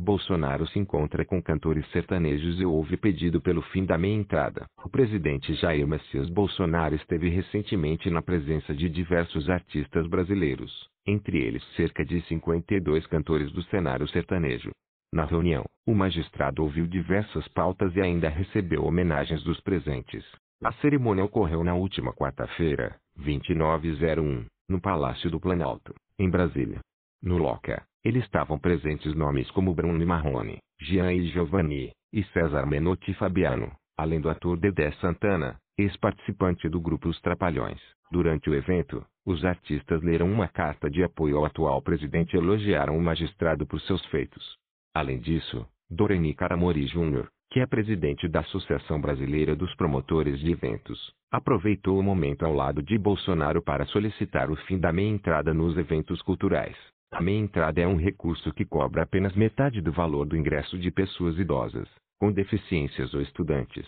Bolsonaro se encontra com cantores sertanejos e houve pedido pelo fim da meia entrada. O presidente Jair Messias Bolsonaro esteve recentemente na presença de diversos artistas brasileiros, entre eles cerca de 52 cantores do cenário sertanejo. Na reunião, o magistrado ouviu diversas pautas e ainda recebeu homenagens dos presentes. A cerimônia ocorreu na última quarta-feira, 2901, no Palácio do Planalto, em Brasília. No Loca, eles estavam presentes nomes como Bruno Marrone, Gian e Giovanni, e César Menotti e Fabiano, além do ator Dedé Santana, ex-participante do grupo Os Trapalhões. Durante o evento, os artistas leram uma carta de apoio ao atual presidente e elogiaram o magistrado por seus feitos. Além disso, Doreni Caramori Júnior, que é presidente da Associação Brasileira dos Promotores de Eventos, aproveitou o momento ao lado de Bolsonaro para solicitar o fim da meia entrada nos eventos culturais. A meia entrada é um recurso que cobra apenas metade do valor do ingresso de pessoas idosas, com deficiências ou estudantes.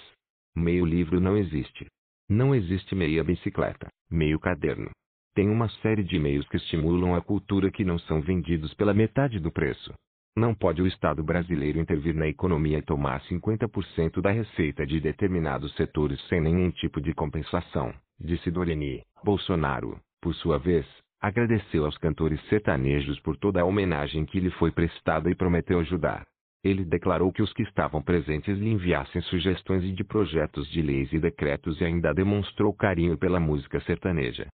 Meio livro não existe. Não existe meia bicicleta, meio caderno. Tem uma série de meios que estimulam a cultura que não são vendidos pela metade do preço. Não pode o Estado brasileiro intervir na economia e tomar 50% da receita de determinados setores sem nenhum tipo de compensação, disse Doreni. Bolsonaro, por sua vez, Agradeceu aos cantores sertanejos por toda a homenagem que lhe foi prestada e prometeu ajudar. Ele declarou que os que estavam presentes lhe enviassem sugestões de projetos de leis e decretos e ainda demonstrou carinho pela música sertaneja.